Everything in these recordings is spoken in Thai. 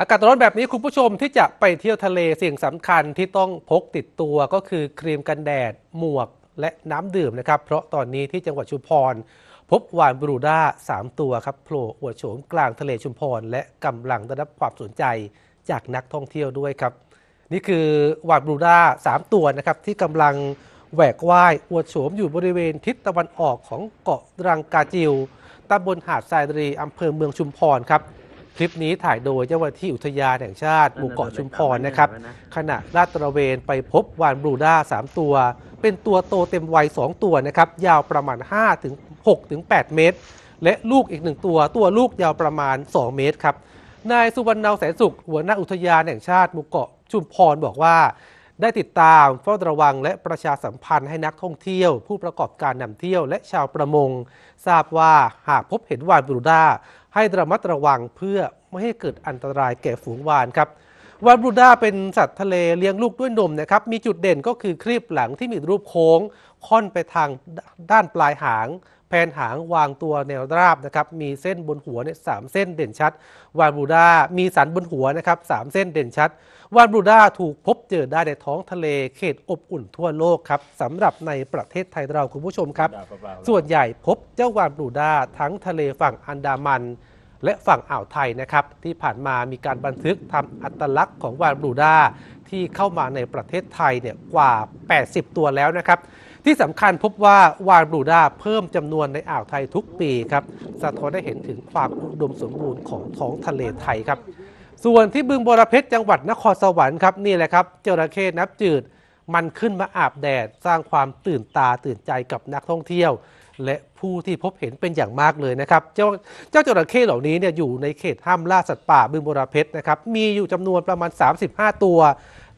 อากาศร้อนแบบนี้คุณผู้ชมที่จะไปเที่ยวทะเลสิ่งสำคัญที่ต้องพกติดตัวก็คือ ครีมกันแดด หมวกและน้ำดื่มนะครับเพราะตอนนี้ที่จังหวัดชุมพร พบวานบรูด้า3 ตัวครับโผล่อวดโฉมกลาง ทะเลชุมพร และกำลังได้รับความสนใจจากนักท่องเที่ยวด้วยครับ นี่คือวานบรูด้า3 ตัวนะครับที่กำลังแหวกว่ายอวดโฉมอยู่บริเวณทิศตะวันออกของเกาะรังกาจิวตำบลหาดทรายรีอำเภอเมืองชุมพรครับคลิปนี้ถ่ายโดยเจ้าหน้าที่อุทยานแห่งชาติหมู่เกาะชุมพรนะครับ ขณะลาดตระเวนไปพบวานบรูด้า3 ตัว เป็นตัวโตเต็มวัย2ตัวนะครับยาวประมาณ5ถึง 6 ถึง 8 เมตร และลูกอีก 1 ตัวตัวลูกยาวประมาณ 2 เมตรครับนายสุวรรณเนาแสนสุขหัวหน้าอุทยานแห่งชาติหมู่เกาะชุมพรบอกว่าได้ติดตามเฝ้าระวังและประชาสัมพันธ์ให้นักท่องเที่ยว ผู้ประกอบการนำเที่ยวและชาวประมง ทราบว่าหากพบเห็นวานบรูด้าให้ระมัดระวังเพื่อไม่ให้เกิดอันตรายแก่ฝูงวานครับวาบรูด้าเป็นสัตว์ทะเลเลี้ยงลูกด้วยนมนะครับ มีจุดเด่นก็คือครีบหลังที่มีรูปโค้ง ค่อนไปทางด้านปลายหาง แผนหางวางตัวแนวราบนะครับ มีเส้นบนหัวเนี่ยสามเส้นเด่นชัดวาบูด้ามีสันบนหัวนะครับสามเส้นเด่นชัดวาบูด้าถูกพบเจอได้ในท้องทะเลเขตอบอุ่นทั่วโลกครับสำหรับในประเทศไทยเราคุณผู้ชมครับส่วนใหญ่พบเจ้าวาบูด้าทั้งทะเลฝั่งอันดามันและฝั่งอ่าวไทยนะครับ ที่ผ่านมามีการบันทึกทำอัตลักษณ์ของวานบลูด้าที่เข้ามาในประเทศไทยเนี่ยกว่า 80 ตัวแล้วนะครับ ที่สำคัญพบว่าวานบลูด้าเพิ่มจำนวนในอ่าวไทยทุกปีครับ สะท้อนได้เห็นถึงความอุดมสมบูรณ์ของท้องทะเลไทยครับ ส่วนที่บึงบรเพชรจังหวัดนครสวรรค์ครับ นี่แหละครับเจระเข้นับจืดมันขึ้นมาอาบแดดสร้างความตื่นตาตื่นใจกับนักท่องเที่ยว และผู้ที่พบเห็นเป็นอย่างมากเลยนะครับ เจ้าเจ้าจระเข้เหล่านี้เนี่ยอยู่ในเขตห้ามล่าสัตว์ป่าบึงบราเพชรนะครับมีอยู่จำนวนประมาณ 35 ตัว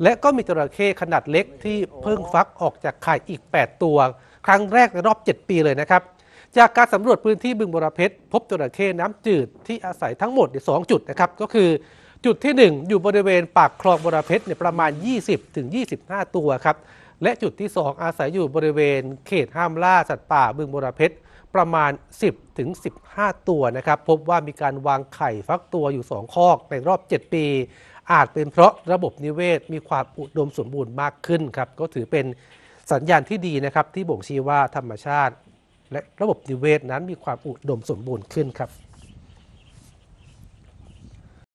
และก็มีจระเข้ขนาดเล็กที่เพิ่งฟักออกจากไข่อีก 8 ตัว ครั้งแรกในรอบ 7 ปีเลยนะครับจากการสำรวจพื้นที่บึงบรเพชรพบจระเข้น้ำจืดที่อาศัยทั้งหมดสองจุดนะครับก็คือจุดที่ 1 อยู่บริเวณปากคลองบรเพชรเนี่ยประมาณ 20-25 ตัวครับ และจุดที่ 2 อาศัยอยู่บริเวณเขตห้ามล่าสัตว์ป่าบึงบรเพชรประมาณ 10-15 ตัวนะครับ พบว่ามีการวางไข่ฟักตัวอยู่2คอกในรอบ 7 ปี อาจเป็นเพราะระบบนิเวศมีความอุดมสมบูรณ์มากขึ้นครับก็ถือเป็นสัญญาณที่ดีนะครับที่บ่งชี้ว่าธรรมชาติและระบบนิเวศนั้นมีความอุดมสมบูรณ์ขึ้นครับ